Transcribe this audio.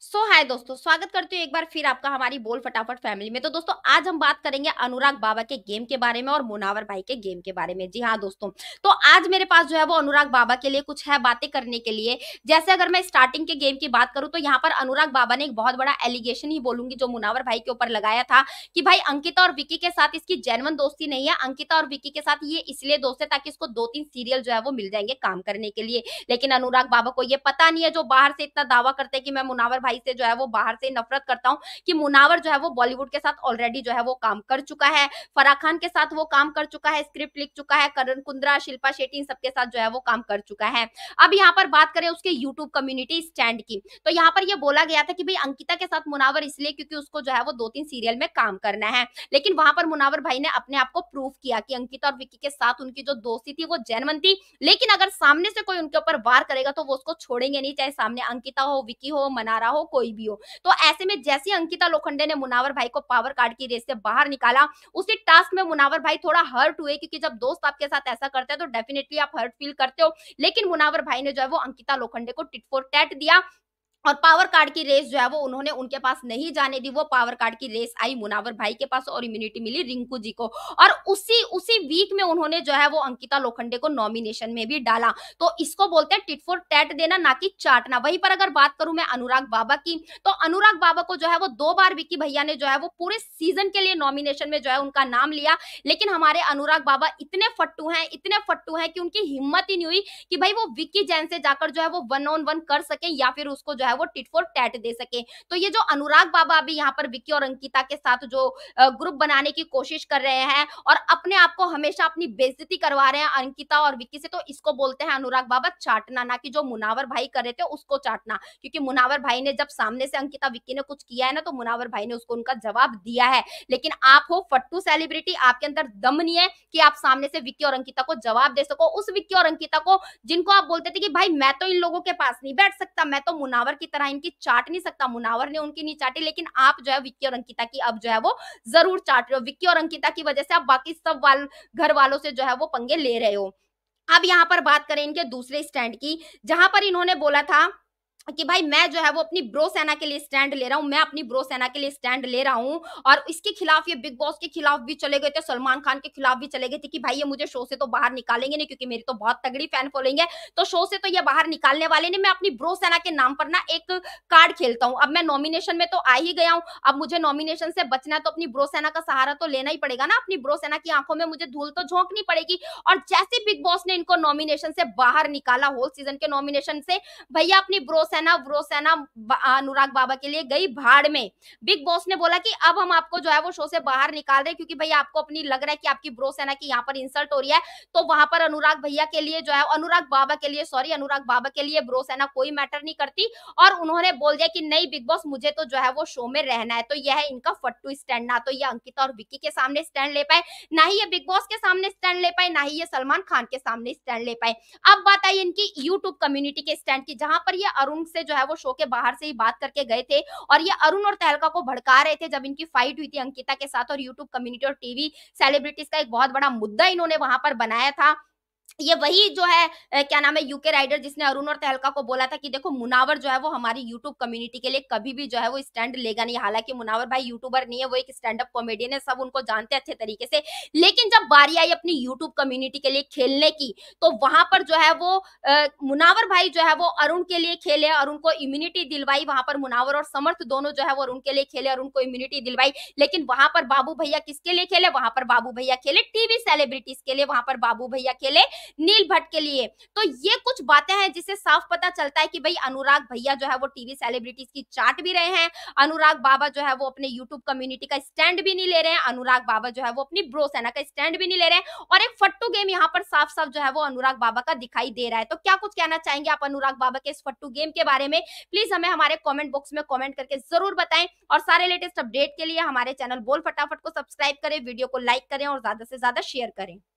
सो हाय दोस्तों स्वागत करती हूँ एक बार फिर आपका हमारी बोल फटाफट फैमिली में तो दोस्तों आज हम बात करेंगे अनुराग बाबा के गेम के बारे में और मुनावर भाई के गेम के बारे में जी हाँ दोस्तों तो आज मेरे पास जो है वो अनुराग बाबा के लिए कुछ है बातें करने के लिए जैसे अगर मैं स्टार्टिंग के गेम की बात करूँ तो यहाँ पर अनुराग बाबा ने एक बहुत बड़ा एलिगेशन ही बोलूंगी जो मुनावर भाई के ऊपर लगाया था कि भाई अंकिता और विकी के साथ इसकी जैनवन दोस्ती नहीं है अंकिता और विकी के साथ ये इसलिए दोस्त है ताकि इसको दो तीन सीरियल जो है वो मिल जाएंगे काम करने के लिए लेकिन अनुराग बाबा को ये पता नहीं है जो बाहर से इतना दावा करते हैं कि मैं मुनावर भाई से जो है वो बाहर से नफरत करता हूँ कि मुनावर जो है वो बॉलीवुड के साथ ऑलरेडी जो है वो काम कर चुका है फराह खान के साथ वो काम कर चुका है स्क्रिप्ट लिख चुका है करण कुंद्रा शिल्पा शेट्टी इन सबके साथ जो है वो काम कर चुका है अब यहाँ पर बात करें उसके यूट्यूब कम्युनिटी स्टैंड की तो यहाँ पर यह बोला गया था कि भाई अंकिता के साथ मुनावर इसलिए क्योंकि उसको जो है वो दो तीन सीरियल में काम करना है लेकिन वहां पर मुनावर भाई ने अपने आप को प्रूफ किया कि अंकिता और विक्की के साथ उनकी जो दोस्ती थी वो जैनवन थी लेकिन अगर सामने से कोई उनके ऊपर वार करेगा तो वो उसको छोड़ेंगे नहीं चाहे सामने अंकिता हो विकी हो मना बना रहा हो कोई भी हो तो ऐसे में जैसे अंकिता लोखंडे ने मुनावर भाई को पावर कार्ड की रेस से बाहर निकाला उसी टास्क में मुनावर भाई थोड़ा हर्ट हुए क्योंकि जब दोस्त आपके साथ ऐसा करते हैं तो डेफिनेटली आप हर्ट फील करते हो लेकिन मुनावर भाई ने जो है वो अंकिता लोखंडे को टिट फॉर टैट दिया और पावर कार्ड की रेस जो है वो उन्होंने उनके पास नहीं जाने दी वो पावर कार्ड की रेस आई मुनावर भाई के पास और इम्यूनिटी मिली रिंकू जी को और उसी उसी वीक में उन्होंने जो है वो अंकिता लोखंडे को नॉमिनेशन में भी डाला तो इसको बोलते हैं टिट फॉर टैट देना ना कि चाटना वहीं पर अगर बात करूं मैं अनुराग बाबा की तो अनुराग बाबा को जो है वो दो बार विक्की भैया ने जो है वो पूरे सीजन के लिए नॉमिनेशन में जो है उनका नाम लिया लेकिन हमारे अनुराग बाबा इतने फट्टू हैं इतने फट्टू हैं कि उनकी हिम्मत ही नहीं हुई कि भाई वो विक्की जैन से जाकर जो है वो वन ऑन वन कर सके या फिर उसको जो है है वो टिट फॉर टैट दे सके तो ये जो अनुराग बाबा अभी यहाँ पर विक्की और अंकिता के साथ जो ग्रुप बनाने की कोशिश कर रहे हैं और अपने आप को हमेशा अपनी बेजती करवा रहे हैं अंकिता और विक्की से तो इसको बोलते हैं अनुराग बाबा चाटना ना कि जो मुनावर भाई कर रहे थे उसको चाटना क्योंकि मुनावर भाई ने जब सामने से अंकिता विक्की ने कुछ किया है ना तो मुनावर भाई ने उसको उनका जवाब दिया है लेकिन आप हो फट्टू सेलिब्रिटी आपके अंदर दम नहीं है कि आप सामने से विक्की और अंकिता को जवाब दे सको उस विक्की और अंकिता को जिनको आप बोलते थे कि भाई मैं तो इन लोगों के पास नहीं बैठ सकता मैं तो मुनावर की तरह इनकी चाट नहीं सकता मुनावर ने उनकी नहीं चाटी लेकिन आप जो है विक्की और अंकिता की अब जो है वो जरूर चाट रहे हो विक्की और अंकिता की वजह से आप बाकी सब वाल घर वालों से जो है वो पंगे ले रहे हो अब यहाँ पर बात करें इनके दूसरे स्टैंड की जहां पर इन्होंने बोला था कि भाई मैं जो है वो अपनी ब्रो सेना के लिए स्टैंड ले रहा हूँ मैं अपनी ब्रो सेना के लिए स्टैंड ले रहा हूँ और इसके खिलाफ ये बिग बॉस के खिलाफ भी चले गए थे सलमान खान के खिलाफ भी चले गए थे कि भाई ये मुझे शो से तो बाहर निकालेंगे नहीं क्योंकि मेरी तो बहुत तगड़ी फैन फॉलोइंग है तो शो से तो ये बाहर निकालने वाले नहीं मैं अपनी ब्रो सेना के नाम पर ना एक कार्ड खेलता हूँ अब मैं नॉमिनेशन में तो आ ही गया हूँ अब मुझे नॉमिनेशन से बचना है तो अपनी ब्रो सेना का सहारा तो लेना ही पड़ेगा ना अपनी ब्रो सेना की आंखों में मुझे धूल तो झोंकनी पड़ेगी और जैसे बिग बॉस ने इनको नॉमिनेशन से बाहर निकाला होल सीजन के नॉमिनेशन से भैया अपनी ब्रो सेना वो सेना अनुराग बाबा के लिए गई भाड़ में बिग बॉस ने बोला कि अब हम आपको जो है वो शो से बाहर निकाल रहे क्योंकि भैया आपको अपनी लग रहा है कि आपकी ब्रो सेना की यहाँ पर इंसल्ट हो रही है तो वहां पर अनुराग भैया के लिए जो है अनुराग बाबा के लिए सॉरी अनुराग बाबा के लिए ब्रो सेना कोई मैटर नहीं करती और उन्होंने बोल दिया कि नहीं बिग बॉस मुझे तो जो है वो शो में रहना है तो यह है इनका फट्टू स्टैंड ना तो ये अंकिता और विक्की के सामने स्टैंड ले पाए ना ही ये बिग बॉस के सामने स्टैंड ले पाए ना ही ये सलमान खान के सामने स्टैंड ले पाए अब बात आई इनकी यूट्यूब कम्युनिटी के स्टैंड की जहां पर ये अरुण से जो है वो शो के बाहर से ही बात करके गए थे और ये अरुण और तहलका को भड़का रहे थे जब इनकी फाइट हुई थी अंकिता के साथ और यूट्यूब कम्युनिटी और टीवी सेलिब्रिटीज का एक बहुत बड़ा मुद्दा इन्होंने वहां पर बनाया था ये वही जो है क्या नाम है यूके राइडर जिसने अरुण और तहलका को बोला था कि देखो मुनावर जो है वो हमारी यूट्यूब कम्युनिटी के लिए कभी भी जो है वो स्टैंड लेगा नहीं हालांकि मुनावर भाई यूट्यूबर नहीं है वो एक स्टैंड अप कॉमेडियन है सब उनको जानते अच्छे तरीके से लेकिन जब बारी आई अपनी यूट्यूब कम्युनिटी के लिए खेलने की तो वहां पर जो है वो आ, मुनावर भाई जो है वो अरुण के लिए खेले और उनको इम्यूनिटी दिलवाई वहां पर मुनावर और समर्थ दोनों जो है वो अरुण के लिए खेले और उनको इम्यूनिटी दिलवाई लेकिन वहां पर बाबू भैया किसके लिए खेले वहां पर बाबू भैया खेले टीवी सेलिब्रिटीज के लिए वहां पर बाबू भैया खेले नील भट्ट के लिए तो ये कुछ बातें हैं जिससे साफ पता चलता है कि भाई अनुराग भैया जो है वो टीवी सेलिब्रिटीज की चाट भी रहे हैं अनुराग बाबा जो है वो अपने यूट्यूब कम्युनिटी का स्टैंड भी नहीं ले रहे हैं अनुराग बाबा जो है वो अपनी ब्रो सेना का स्टैंड भी नहीं ले रहे हैं और एक फट्टू गेम यहाँ पर साफ साफ जो है वो अनुराग बाबा का दिखाई दे रहा है तो क्या कुछ कहना चाहेंगे आप अनुराग बाबा के इस फट्टू गेम के बारे में प्लीज हमें हमारे कॉमेंट बॉक्स में कॉमेंट करके जरूर बताएं और सारे लेटेस्ट अपडेट के लिए हमारे चैनल बोल फटाफट को सब्सक्राइब करें वीडियो को लाइक करें और ज्यादा से ज्यादा शेयर करें